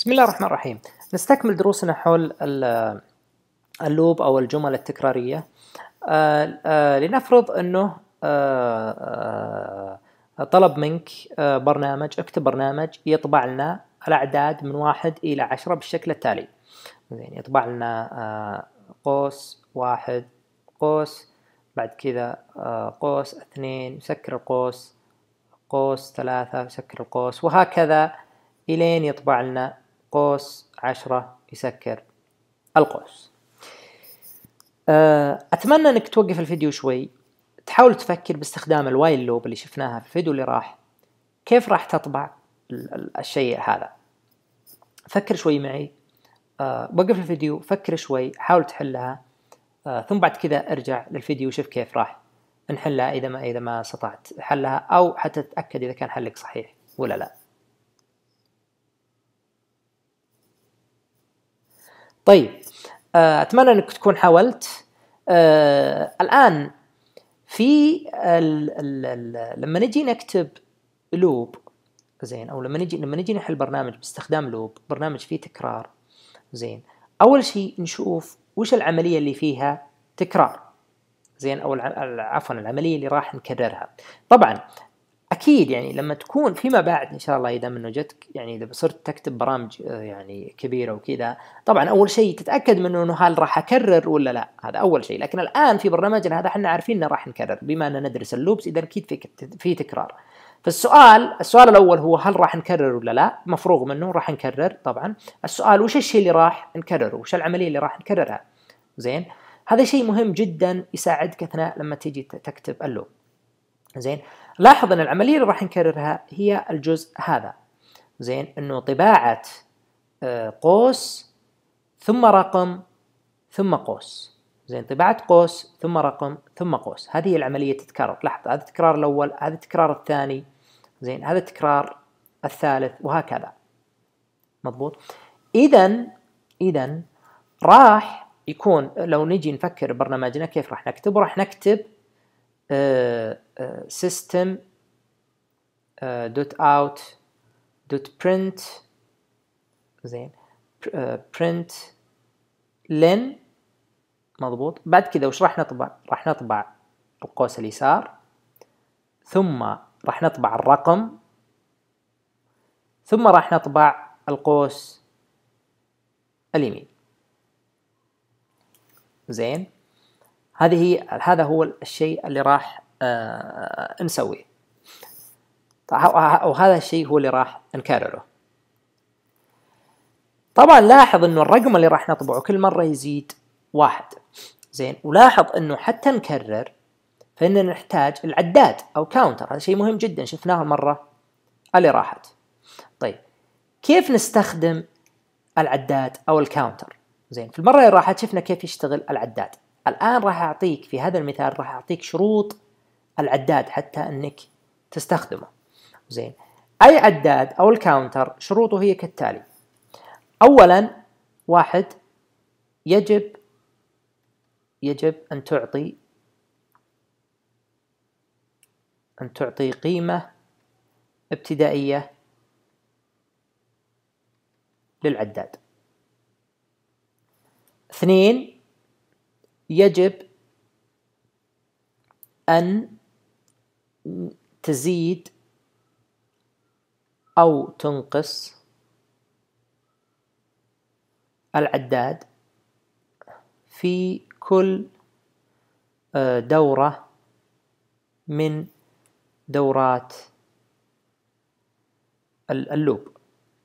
بسم الله الرحمن الرحيم نستكمل دروسنا حول اللوب أو الجمل التكرارية آه، آه، لنفرض أنه آه، طلب منك برنامج اكتب برنامج يطبع لنا الأعداد من واحد إلى عشرة بالشكل التالي زين يطبع لنا قوس واحد قوس بعد كذا قوس اثنين سكر القوس قوس ثلاثة سكر القوس وهكذا إلين يطبع لنا قوس عشرة يسكر القوس آه، أتمنى أنك توقف الفيديو شوي تحاول تفكر باستخدام الوايل لوب اللي شفناها في الفيديو اللي راح كيف راح تطبع الشيء هذا فكر شوي معي آه، وقف الفيديو فكر شوي حاول تحلها آه، ثم بعد كذا ارجع للفيديو وشوف كيف راح نحلها إذا ما إذا ما استطعت حلها أو حتى تتأكد إذا كان حلك صحيح ولا لا طيب آه، اتمنى انك تكون حاولت أه الان في الـ ال ال لما نجي نكتب لوب زين او لما نجي لما نجي نحل برنامج باستخدام لوب برنامج فيه تكرار زين اول شيء نشوف وش العمليه اللي فيها تكرار زين او عفوا العمليه اللي راح نكررها طبعا اكيد يعني لما تكون فيما بعد ان شاء الله اذا منه جتك يعني اذا صرت تكتب برامج آه، يعني كبيره وكذا طبعا اول شيء تتاكد منه انه هل راح اكرر ولا لا هذا اول شيء لكن الان في برنامجنا هذا احنا عارفين انه راح نكرر بما اننا ندرس اللوبس اذا اكيد في في تكرار فالسؤال السؤال الاول هو هل راح نكرر ولا لا مفروغ منه راح نكرر طبعا السؤال وش الشيء اللي راح نكرره وش العمليه اللي راح نكررها زين هذا شيء مهم جدا يساعدك اثناء لما تيجي تكتب اللوب زين لاحظ أن العملية اللي راح نكررها هي الجزء هذا زين أنه طباعة آه، قوس ثم رقم ثم قوس زين طباعة قوس ثم رقم ثم قوس هذه العملية تتكرر لاحظ هذا التكرار الأول هذا التكرار الثاني زين هذا التكرار الثالث وهكذا مضبوط إذا إذا راح يكون لو نجي نفكر برنامجنا كيف راح نكتب راح نكتب آه، آه، system آه، dot out dot print زين print len مضبوط بعد كذا وش راح نطبع راح نطبع القوس اليسار ثم راح نطبع الرقم ثم راح نطبع القوس اليمين زين هذه هي هذا هو الشيء اللي راح نسويه آه، وهذا الشيء هو اللي راح نكرره طبعا لاحظ انه الرقم اللي راح نطبعه كل مرة يزيد واحد زين ولاحظ انه حتى نكرر فاننا نحتاج العداد او كاونتر هذا شيء مهم جدا شفناه المرة اللي راحت طيب كيف نستخدم العداد او الكاونتر زين في المرة اللي راحت شفنا كيف يشتغل العداد الآن راح أعطيك في هذا المثال راح أعطيك شروط العداد حتى أنك تستخدمه زين أي عداد أو الكاونتر شروطه هي كالتالي أولا واحد يجب يجب أن تعطي أن تعطي قيمة ابتدائية للعداد اثنين يجب أن تزيد أو تنقص العداد في كل آه، دورة من دورات اللوب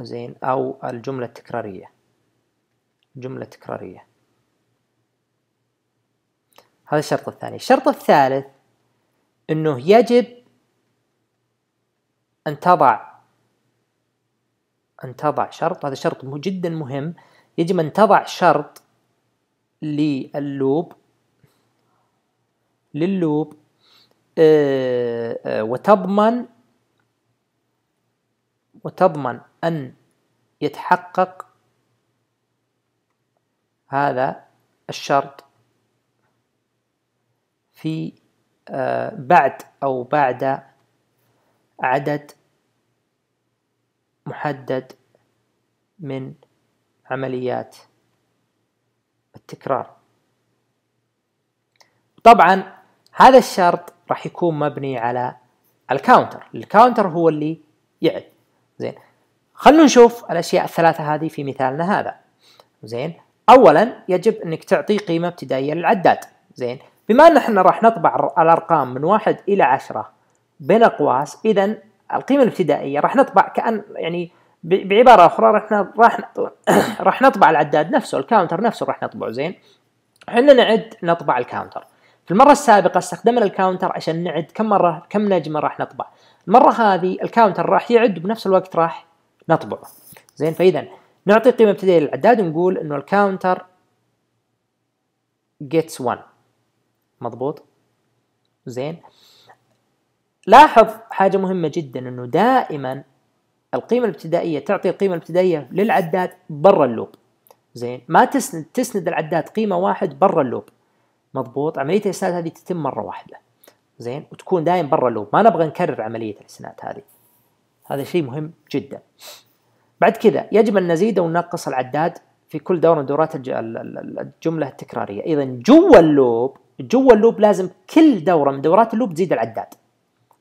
زين أو الجملة التكرارية جملة تكرارية هذا الشرط الثاني الشرط الثالث أنه يجب أن تضع أن تضع شرط هذا شرط جدا مهم يجب أن تضع شرط للوب للوب آه، آه، وتضمن وتضمن أن يتحقق هذا الشرط في آه، بعد أو بعد عدد محدد من عمليات التكرار طبعا هذا الشرط راح يكون مبني على الكاونتر الكاونتر هو اللي يعد زين خلونا نشوف الاشياء الثلاثه هذه في مثالنا هذا زين اولا يجب انك تعطي قيمه ابتدائيه للعداد زين بما ان احنا راح نطبع الارقام من واحد الى عشرة بين اقواس اذا القيمه الابتدائيه راح نطبع كان يعني بعباره اخرى راح راح راح نطبع العداد نفسه الكاونتر نفسه راح نطبعه زين احنا نعد نطبع الكاونتر في المرة السابقة استخدمنا الكاونتر عشان نعد كم مرة كم نجمة راح نطبع المرة هذه الكاونتر راح يعد وبنفس الوقت راح نطبعه زين فإذا نعطي قيمة ابتدائية للعداد ونقول انه الكاونتر gets 1 مضبوط زين لاحظ حاجة مهمة جدا انه دائما القيمة الابتدائية تعطي القيمة الابتدائية للعداد برا اللوب زين ما تسند تسند العداد قيمة واحد برا اللوب مضبوط عملية الإسناد هذه تتم مرة واحدة زين وتكون دائما برا اللوب ما نبغى نكرر عملية الإسناد هذه هذا شيء مهم جدا بعد كذا يجب أن نزيد وننقص العداد في كل دورة من دورات الجملة التكرارية إذا جوا اللوب جوا اللوب لازم كل دوره من دورات اللوب تزيد العداد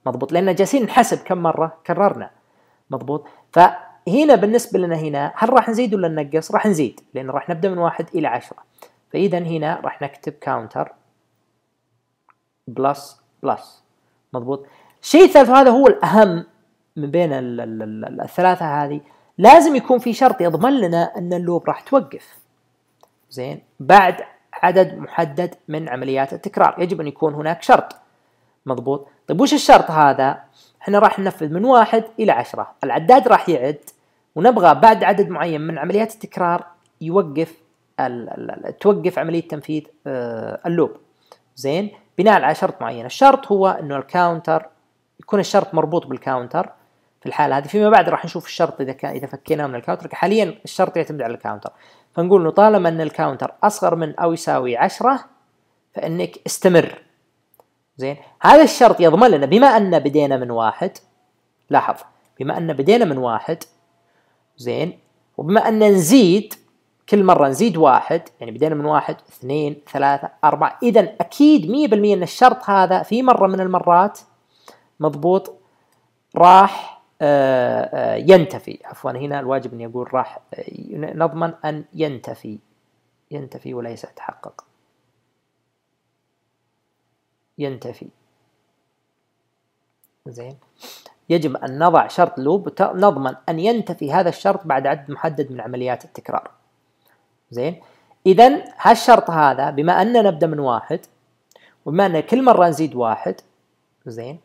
مضبوط لان جالسين نحسب كم مره كررنا مضبوط فهنا بالنسبه لنا هنا هل راح نزيد ولا ننقص راح نزيد لان راح نبدا من واحد الى عشرة فاذا هنا راح نكتب كاونتر بلس بلس مضبوط الشيء الثالث هذا هو الاهم من بين الـ الـ الـ الثلاثه هذه لازم يكون في شرط يضمن لنا ان اللوب راح توقف زين بعد عدد محدد من عمليات التكرار يجب أن يكون هناك شرط مضبوط طيب وش الشرط هذا احنا راح ننفذ من واحد إلى عشرة العداد راح يعد ونبغى بعد عدد معين من عمليات التكرار يوقف توقف عملية تنفيذ آه، اللوب زين بناء على شرط معين الشرط هو انه الكاونتر يكون الشرط مربوط بالكاونتر في الحاله هذه فيما بعد راح نشوف الشرط اذا كان اذا فكيناه من الكاونتر حاليا الشرط يعتمد على الكاونتر فنقول انه طالما ان الكاونتر اصغر من او يساوي 10 فانك استمر زين هذا الشرط يضمن لنا بما ان بدينا من واحد لاحظ بما ان بدينا من واحد زين وبما ان نزيد كل مرة نزيد واحد يعني بدينا من واحد اثنين ثلاثة أربعة إذا أكيد مية بالمية أن الشرط هذا في مرة من المرات مضبوط راح آه، آه، ينتفي عفوا هنا الواجب أن يقول راح آه، نضمن أن ينتفي ينتفي وليس يتحقق ينتفي زين يجب أن نضع شرط لوب نضمن أن ينتفي هذا الشرط بعد عدد محدد من عمليات التكرار زين إذا هالشرط هذا بما أننا نبدأ من واحد وبما أن كل مرة نزيد واحد زين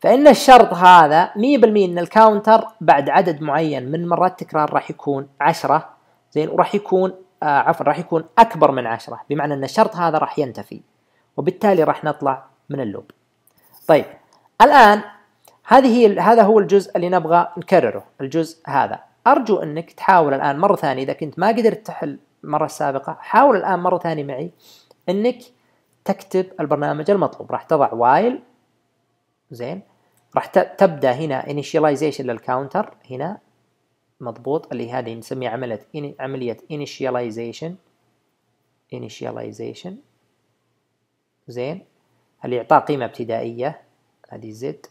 فإن الشرط هذا 100% أن الكاونتر بعد عدد معين من مرات تكرار راح يكون 10 زين وراح يكون آه عفوا راح يكون أكبر من 10 بمعنى أن الشرط هذا راح ينتفي وبالتالي راح نطلع من اللوب طيب الآن هذه هي هذا هو الجزء اللي نبغى نكرره الجزء هذا أرجو أنك تحاول الآن مرة ثانية إذا كنت ما قدرت تحل المرة السابقة حاول الآن مرة ثانية معي أنك تكتب البرنامج المطلوب راح تضع وايل زين راح تبدا هنا initialization للكاونتر هنا مضبوط اللي هذه نسميها عمليه عمليه initialization initialization زين اللي يعطاه قيمه ابتدائيه هذه زد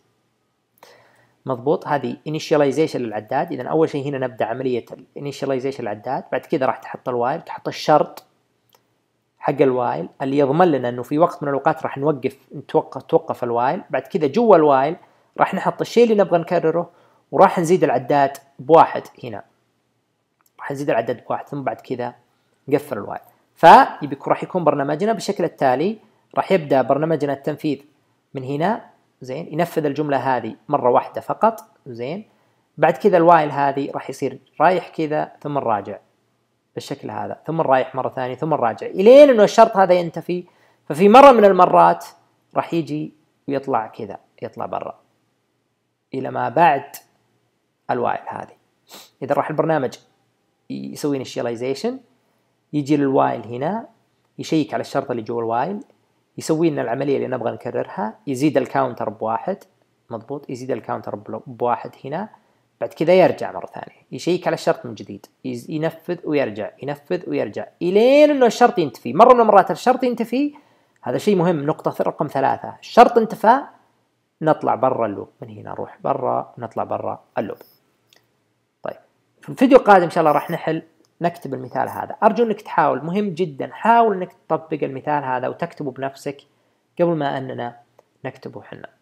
مضبوط هذه initialization للعداد اذا اول شيء هنا نبدا عمليه initialization للعداد بعد كذا راح تحط الوايل تحط الشرط حق الوايل اللي يضمن لنا انه في وقت من الاوقات راح نوقف نتوقف توقف الوايل بعد كذا جوا الوايل راح نحط الشيء اللي نبغى نكرره وراح نزيد العداد بواحد هنا راح نزيد العداد بواحد ثم بعد كذا نقفل الوايل فيبقى راح يكون برنامجنا بالشكل التالي راح يبدا برنامجنا التنفيذ من هنا زين ينفذ الجمله هذه مره واحده فقط زين بعد كذا الوايل هذه راح يصير رايح كذا ثم راجع بالشكل هذا ثم رايح مره ثانيه ثم راجع الين انه الشرط هذا ينتفي ففي مره من المرات راح يجي ويطلع كذا يطلع برا الى ما بعد الوايل هذه اذا راح البرنامج يسوي انيشاليزيشن يجي للوايل هنا يشيك على الشرط اللي جوا الوايل يسوي لنا العمليه اللي نبغى نكررها يزيد الكاونتر بواحد مضبوط يزيد الكاونتر بواحد هنا بعد كذا يرجع مرة ثانية يشيك على الشرط من جديد ينفذ ويرجع ينفذ ويرجع إلين أنه الشرط ينتفي مرة من المرات الشرط ينتفي هذا شيء مهم نقطة رقم ثلاثة الشرط انتفى نطلع برا اللوب من هنا نروح برا نطلع برا اللوب طيب في الفيديو القادم إن شاء الله راح نحل نكتب المثال هذا أرجو أنك تحاول مهم جدا حاول أنك تطبق المثال هذا وتكتبه بنفسك قبل ما أننا نكتبه حنا